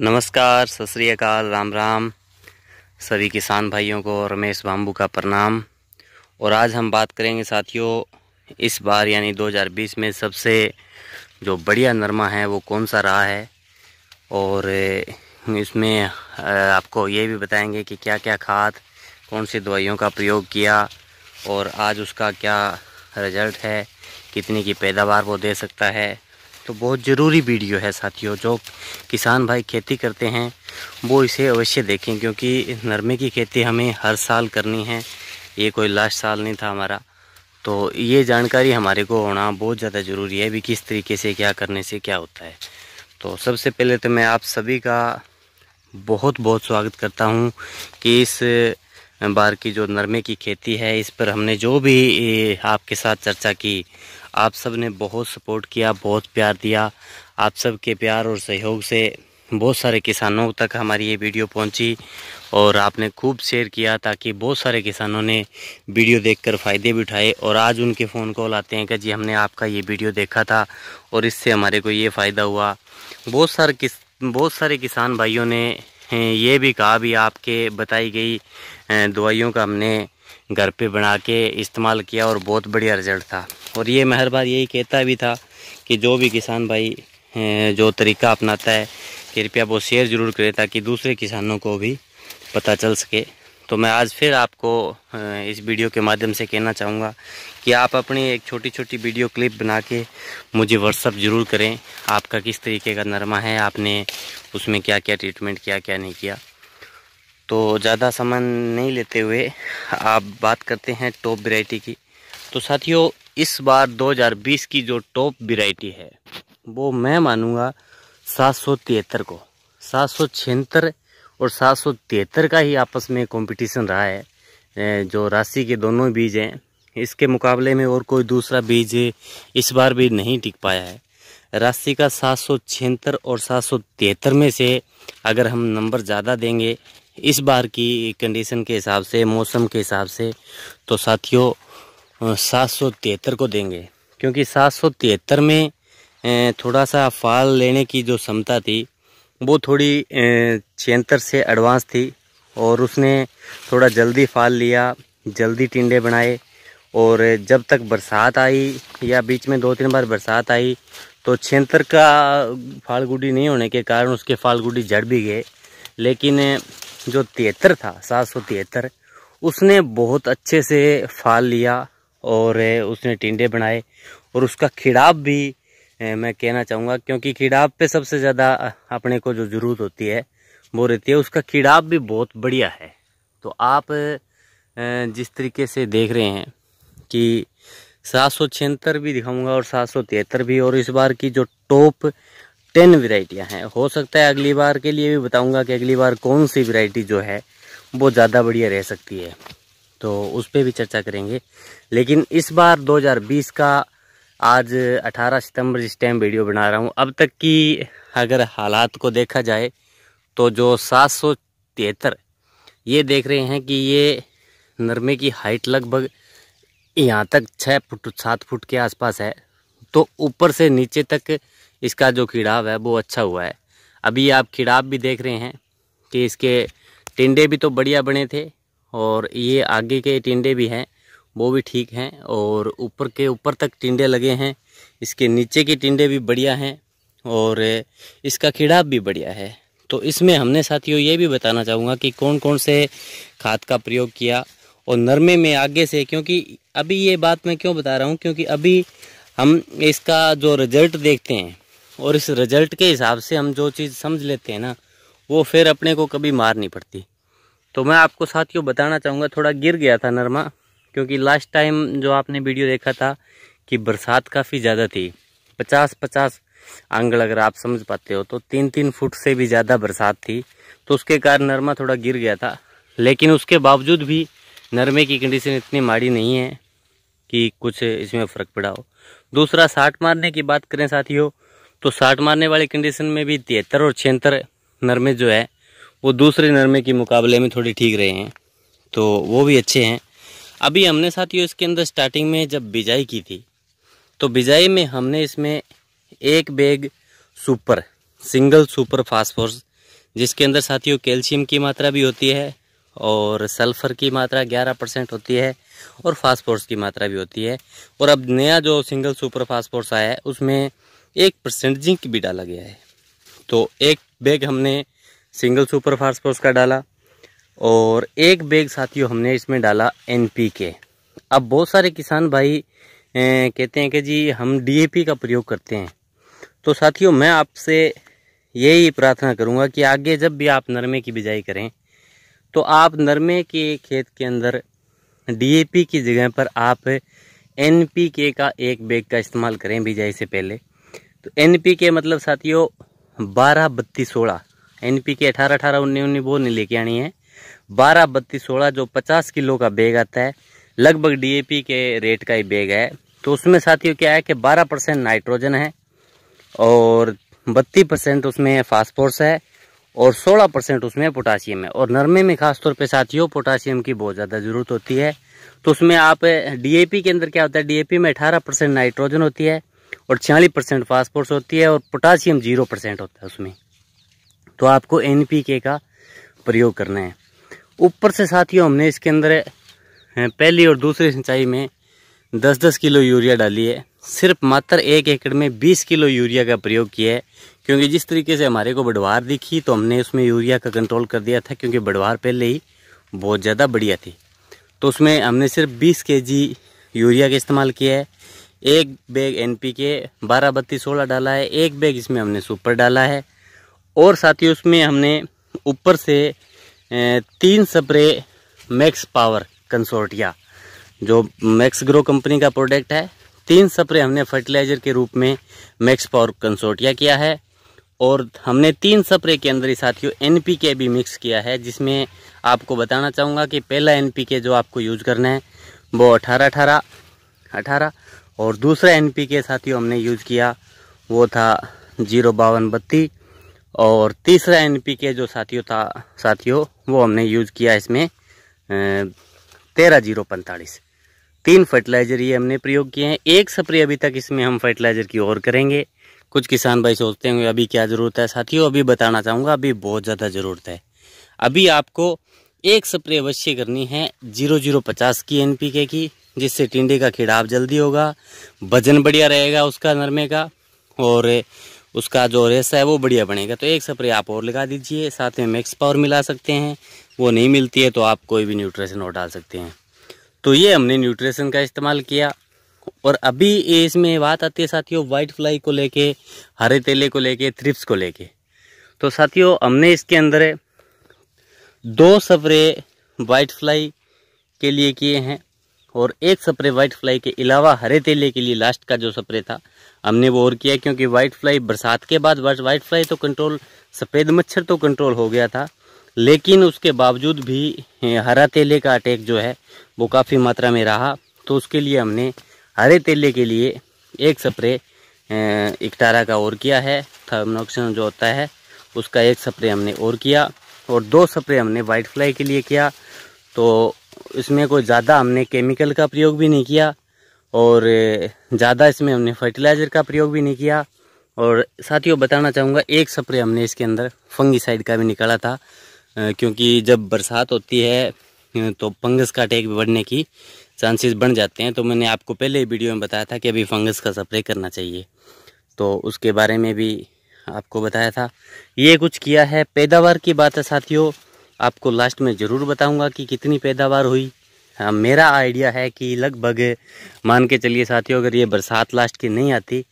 नमस्कार सत श्रीकाल राम राम सभी किसान भाइयों को रमेश बाम्बू का प्रणाम और आज हम बात करेंगे साथियों इस बार यानी 2020 में सबसे जो बढ़िया नरमा है वो कौन सा रहा है और इसमें आपको ये भी बताएंगे कि क्या क्या खाद कौन सी दवाइयों का प्रयोग किया और आज उसका क्या रिज़ल्ट है कितनी की पैदावार वो दे सकता है तो बहुत ज़रूरी वीडियो है साथियों जो किसान भाई खेती करते हैं वो इसे अवश्य देखें क्योंकि नरमे की खेती हमें हर साल करनी है ये कोई लास्ट साल नहीं था हमारा तो ये जानकारी हमारे को होना बहुत ज़्यादा ज़रूरी है भी किस तरीके से क्या करने से क्या होता है तो सबसे पहले तो मैं आप सभी का बहुत बहुत स्वागत करता हूँ कि इस बार की जो नरमे की खेती है इस पर हमने जो भी आपके साथ चर्चा की आप सब ने बहुत सपोर्ट किया बहुत प्यार दिया आप सब के प्यार और सहयोग से बहुत सारे किसानों तक हमारी ये वीडियो पहुंची और आपने खूब शेयर किया ताकि बहुत सारे किसानों ने वीडियो देखकर फ़ायदे भी उठाए और आज उनके फ़ोन कॉल आते हैं कि जी हमने आपका ये वीडियो देखा था और इससे हमारे को ये फ़ायदा हुआ बहुत सारे किस बहुत सारे किसान भाइयों ने ये भी कहा भी आपके बताई गई दवाइयों का हमने घर पे बना के इस्तेमाल किया और बहुत बढ़िया रिजल्ट था और ये मैं हर बार यही कहता भी था कि जो भी किसान भाई जो तरीका अपनाता है कृपया वो शेयर ज़रूर करें ताकि दूसरे किसानों को भी पता चल सके तो मैं आज फिर आपको इस वीडियो के माध्यम से कहना चाहूँगा कि आप अपनी एक छोटी छोटी वीडियो क्लिप बना के मुझे व्हाट्सअप ज़रूर करें आपका किस तरीके का नरमा है आपने उसमें क्या क्या ट्रीटमेंट किया क्या नहीं किया तो ज़्यादा सामान नहीं लेते हुए आप बात करते हैं टॉप वेराइटी की तो साथियों इस बार 2020 की जो टॉप वेराइटी है वो मैं मानूंगा सात को सात और सात का ही आपस में कंपटीशन रहा है जो राशि के दोनों बीज हैं इसके मुकाबले में और कोई दूसरा बीज इस बार भी नहीं टिक पाया है राशि का सात और सात में से अगर हम नंबर ज़्यादा देंगे इस बार की कंडीशन के हिसाब से मौसम के हिसाब से तो साथियों सात सौ तिहत्तर को देंगे क्योंकि सात सौ तिहत्तर में थोड़ा सा फाल लेने की जो क्षमता थी वो थोड़ी छिहत्तर से एडवांस थी और उसने थोड़ा जल्दी फाल लिया जल्दी टिंडे बनाए और जब तक बरसात आई या बीच में दो तीन बार बरसात आई तो छिहत्तर का फाल गुडी नहीं होने के कारण उसके फाल गुडी जड़ भी गए लेकिन जो तिहत्तर था सात सौ तिहत्तर उसने बहुत अच्छे से फाल लिया और उसने टिंडे बनाए और उसका खिड़ाप भी मैं कहना चाहूँगा क्योंकि खिड़ाप पे सबसे ज़्यादा अपने को जो ज़रूरत होती है वो रहती है उसका खिड़ाप भी बहुत बढ़िया है तो आप जिस तरीके से देख रहे हैं कि सात सौ छिहत्तर भी दिखाऊंगा और सात सौ तिहत्तर भी और इस बार की जो टॉप टेन वेराइटियाँ हैं हो सकता है अगली बार के लिए भी बताऊँगा कि अगली बार कौन सी वेराइटी जो है वो ज़्यादा बढ़िया रह सकती है तो उस पर भी चर्चा करेंगे लेकिन इस बार 2020 का आज 18 सितंबर जिस टाइम वीडियो बना रहा हूँ अब तक की अगर हालात को देखा जाए तो जो सात सौ तिहत्तर ये देख रहे हैं कि ये नरमे की हाइट लगभग यहाँ तक छः फुट सात फुट के आसपास है तो ऊपर से नीचे तक इसका जो खिड़ाव है वो अच्छा हुआ है अभी आप खिड़ाव भी देख रहे हैं कि इसके टिंडे भी तो बढ़िया बने थे और ये आगे के टिंडे भी हैं वो भी ठीक हैं और ऊपर के ऊपर तक टिंडे लगे हैं इसके नीचे के टिंडे भी बढ़िया हैं और इसका खिड़ाव भी बढ़िया है तो इसमें हमने साथियों ये भी बताना चाहूँगा कि कौन कौन से खाद का प्रयोग किया और नरमे में आगे से क्योंकि अभी ये बात मैं क्यों बता रहा हूँ क्योंकि अभी हम इसका जो रिजल्ट देखते हैं और इस रिजल्ट के हिसाब से हम जो चीज़ समझ लेते हैं ना वो फिर अपने को कभी मार नहीं पड़ती तो मैं आपको साथियों बताना चाहूँगा थोड़ा गिर गया था नरमा क्योंकि लास्ट टाइम जो आपने वीडियो देखा था कि बरसात काफ़ी ज़्यादा थी पचास पचास आंगड़ अगर आप समझ पाते हो तो तीन तीन फुट से भी ज़्यादा बरसात थी तो उसके कारण नरमा थोड़ा गिर गया था लेकिन उसके बावजूद भी नरमे की कंडीशन इतनी माड़ी नहीं है कि कुछ इसमें फ़र्क पड़ा हो दूसरा साठ मारने की बात करें साथियों तो साठ मारने वाली कंडीशन में भी तिहत्तर और छिहत्तर नरमे जो है वो दूसरे नरमे के मुकाबले में थोड़ी ठीक रहे हैं तो वो भी अच्छे हैं अभी हमने साथियों इसके अंदर स्टार्टिंग में जब बिजाई की थी तो बिजाई में हमने इसमें एक bag super single super phosphorus जिसके अंदर साथियों कैल्शियम की मात्रा भी होती है और सल्फर की मात्रा 11 परसेंट होती है और फास्फोर्स की मात्रा भी होती है और अब नया जो सिंगल सुपर फास्फोर्स आया है उसमें एक परसेंट जिंक भी डाला गया है तो एक बैग हमने सिंगल सुपर फास्फोरस का डाला और एक बैग साथियों हमने इसमें डाला एनपीके अब बहुत सारे किसान भाई ए, कहते हैं कि जी हम डीएपी का प्रयोग करते हैं तो साथियों मैं आपसे यही प्रार्थना करूंगा कि आगे जब भी आप नरमे की बिजाई करें तो आप नरमे के खेत के अंदर डीएपी की जगह पर आप एनपीके का एक बैग का इस्तेमाल करें बिजाई से पहले तो एन पी के मतलब साथियों बारह बत्तीस सोलह एन पी के अठारह अठारह उन्नीस उन्नीस वो नहीं लेके आनी है बारह बत्तीस सोलह जो पचास किलो का बैग आता है लगभग पी के रेट का ही बैग है तो उसमें साथियों क्या है कि बारह परसेंट नाइट्रोजन है और बत्तीस परसेंट उसमें फास्फोरस है और सोलह परसेंट उसमें पोटासियम है और नरमे में खासतौर पर साथियों पोटासियम की बहुत ज़्यादा ज़रूरत होती है तो उसमें आप पी के अंदर क्या होता है पी में अठारह परसेंट नाइट्रोजन होती है और छियालीस परसेंट फास्फोरस होती है और पोटासियम जीरो परसेंट होता है उसमें तो आपको एन का प्रयोग करना है ऊपर से साथियों हमने इसके अंदर पहली और दूसरी सिंचाई में दस दस किलो यूरिया डाली है सिर्फ मात्र एक एकड़ में बीस किलो यूरिया का प्रयोग किया है क्योंकि जिस तरीके से हमारे को बढ़वार दिखी तो हमने उसमें यूरिया का कंट्रोल कर दिया था क्योंकि बढ़वार पहले ही बहुत ज़्यादा बढ़िया थी तो उसमें हमने सिर्फ बीस के जी यूरिया का इस्तेमाल किया है एक बैग एनपीके बारह बत्तीस सोलह डाला है एक बैग इसमें हमने सुपर डाला है और साथ ही उसमें हमने ऊपर से तीन स्प्रे मैक्स पावर कंसोर्टिया जो मैक्स ग्रो कंपनी का प्रोडक्ट है तीन स्प्रे हमने फर्टिलाइजर के रूप में मैक्स पावर कंसोर्टिया किया है और हमने तीन स्प्रे के अंदर ही साथियों एनपीके भी मिक्स किया है जिसमें आपको बताना चाहूँगा कि पहला एनपीके जो आपको यूज करना है वो अठारह अठारह अठारह और दूसरा एन पी के साथियों हमने यूज़ किया वो था जीरो बावन बत्ती और तीसरा एन पी के जो साथियों था साथियों वो हमने यूज़ किया इसमें तेरह जीरो पैंतालीस तीन फर्टिलाइज़र ये हमने प्रयोग किए हैं एक स्प्रे अभी तक इसमें हम फर्टिलाइज़र की ओर करेंगे कुछ किसान भाई सोचते हैं अभी क्या ज़रूरत है साथियों अभी बताना चाहूँगा अभी बहुत ज़्यादा ज़रूरत है अभी आपको एक स्प्रे अवश्य करनी है जीरो जीरो पचास की एनपीके की जिससे टिंडे का खिड़ाव जल्दी होगा वजन बढ़िया रहेगा उसका नरमे का और उसका जो रेसा है वो बढ़िया बनेगा तो एक स्प्रे आप और लगा दीजिए साथ में मैक्स पावर मिला सकते हैं वो नहीं मिलती है तो आप कोई भी न्यूट्रेशन और डाल सकते हैं तो ये हमने न्यूट्रेशन का इस्तेमाल किया और अभी इसमें बात आती है साथियों वाइट फ्लाई को लेके हरे तेले को लेके थ्रिप्स को लेके तो साथियों हमने इसके अंदर दो स्प्रे वाइट फ्लाई के लिए किए हैं और एक स्प्रे वाइट फ्लाई के अलावा हरे तेले के लिए लास्ट का जो स्प्रे था हमने वो और किया क्योंकि वाइट फ्लाई बरसात के बाद वाइट फ्लाई तो कंट्रोल सफ़ेद मच्छर तो कंट्रोल हो गया था लेकिन उसके बावजूद भी हरा तेले का अटैक जो है वो काफ़ी मात्रा में रहा तो उसके लिए हमने हरे तेले के लिए एक स्प्रे इकटारा का और किया है थर्मोक्सन जो होता है उसका एक स्प्रे हमने और किया और दो स्प्रे हमने वाइट फ्लाई के लिए किया तो इसमें कोई ज़्यादा हमने केमिकल का प्रयोग भी नहीं किया और ज़्यादा इसमें हमने फर्टिलाइज़र का प्रयोग भी नहीं किया और साथियों बताना चाहूँगा एक स्प्रे हमने इसके अंदर फंगीसाइड का भी निकाला था क्योंकि जब बरसात होती है तो फंगस का अटैक बढ़ने की चांसेस बढ़ जाते हैं तो मैंने आपको पहले वीडियो में बताया था कि अभी फंगस का स्प्रे करना चाहिए तो उसके बारे में भी आपको बताया था ये कुछ किया है पैदावार की बात है साथियों आपको लास्ट में ज़रूर बताऊंगा कि कितनी पैदावार हुई हाँ मेरा आइडिया है कि लगभग मान के चलिए साथियों अगर ये बरसात लास्ट की नहीं आती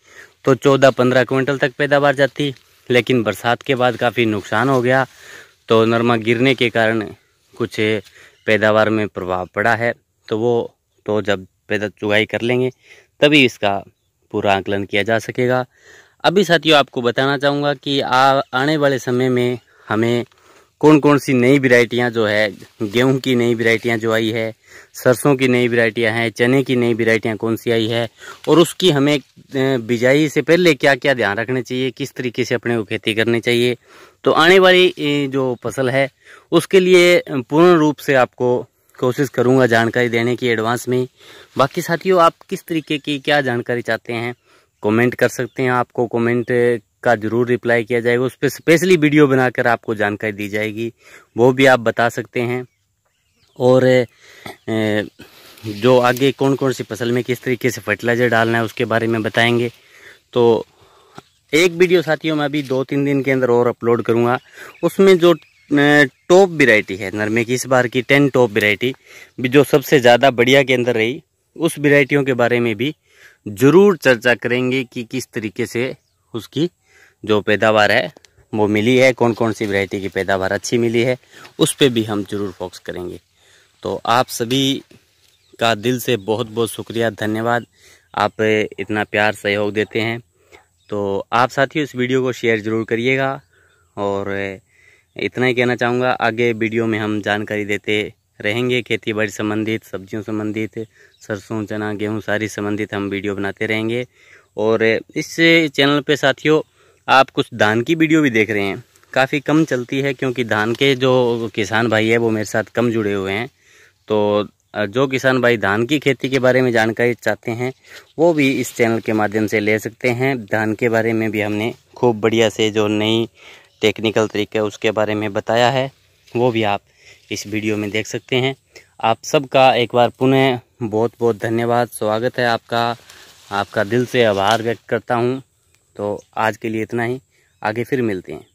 तो चौदह पंद्रह क्विंटल तक पैदावार जाती लेकिन बरसात के बाद काफ़ी नुकसान हो गया तो नरमा गिरने के कारण कुछ पैदावार में प्रभाव पड़ा है तो वो तो जब पैदा चुगाई कर लेंगे तभी इसका पूरा आंकलन किया जा सकेगा अभी साथियों आपको बताना चाहूँगा कि आ आने वाले समय में हमें कौन कौन सी नई वेरायटियाँ जो है गेहूं की नई वेरायटियाँ जो आई है सरसों की नई वरायटियाँ हैं चने की नई वेरायटियाँ कौन सी आई है और उसकी हमें बिजाई से पहले क्या क्या ध्यान रखना चाहिए किस तरीके से अपने को खेती करनी चाहिए तो आने वाली जो फसल है उसके लिए पूर्ण रूप से आपको कोशिश करूँगा जानकारी देने की एडवांस में बाकी साथियों आप किस तरीके की क्या जानकारी चाहते हैं कमेंट कर सकते हैं आपको कमेंट का ज़रूर रिप्लाई किया जाएगा उस पर स्पेशली वीडियो बनाकर आपको जानकारी दी जाएगी वो भी आप बता सकते हैं और जो आगे कौन कौन सी फसल में किस तरीके से फर्टिलाइज़र डालना है उसके बारे में बताएंगे तो एक वीडियो साथियों मैं अभी दो तीन दिन के अंदर और अपलोड करूँगा उसमें जो टॉप वेराइटी है नरमे की इस बार की टेन टॉप वेराइटी जो सबसे ज़्यादा बढ़िया के अंदर रही उस वेराइटियों के बारे में भी ज़रूर चर्चा करेंगे कि किस तरीके से उसकी जो पैदावार है वो मिली है कौन कौन सी वैरायटी की पैदावार अच्छी मिली है उस पर भी हम ज़रूर फोकस करेंगे तो आप सभी का दिल से बहुत बहुत शुक्रिया धन्यवाद आप इतना प्यार सहयोग देते हैं तो आप साथियों इस वीडियो को शेयर ज़रूर करिएगा और इतना ही कहना चाहूँगा आगे वीडियो में हम जानकारी देते रहेंगे खेती बाड़ी संबंधित सब्जियों संबंधित सरसों चना गेहूँ सारी संबंधित हम वीडियो बनाते रहेंगे और इस चैनल पे साथियों आप कुछ धान की वीडियो भी देख रहे हैं काफ़ी कम चलती है क्योंकि धान के जो किसान भाई है वो मेरे साथ कम जुड़े हुए हैं तो जो किसान भाई धान की खेती के बारे में जानकारी चाहते हैं वो भी इस चैनल के माध्यम से ले सकते हैं धान के बारे में भी हमने खूब बढ़िया से जो नई टेक्निकल तरीके उसके बारे में बताया है वो भी आप इस वीडियो में देख सकते हैं आप सबका एक बार पुनः बहुत बहुत धन्यवाद स्वागत है आपका आपका दिल से आभार व्यक्त करता हूँ तो आज के लिए इतना ही आगे फिर मिलते हैं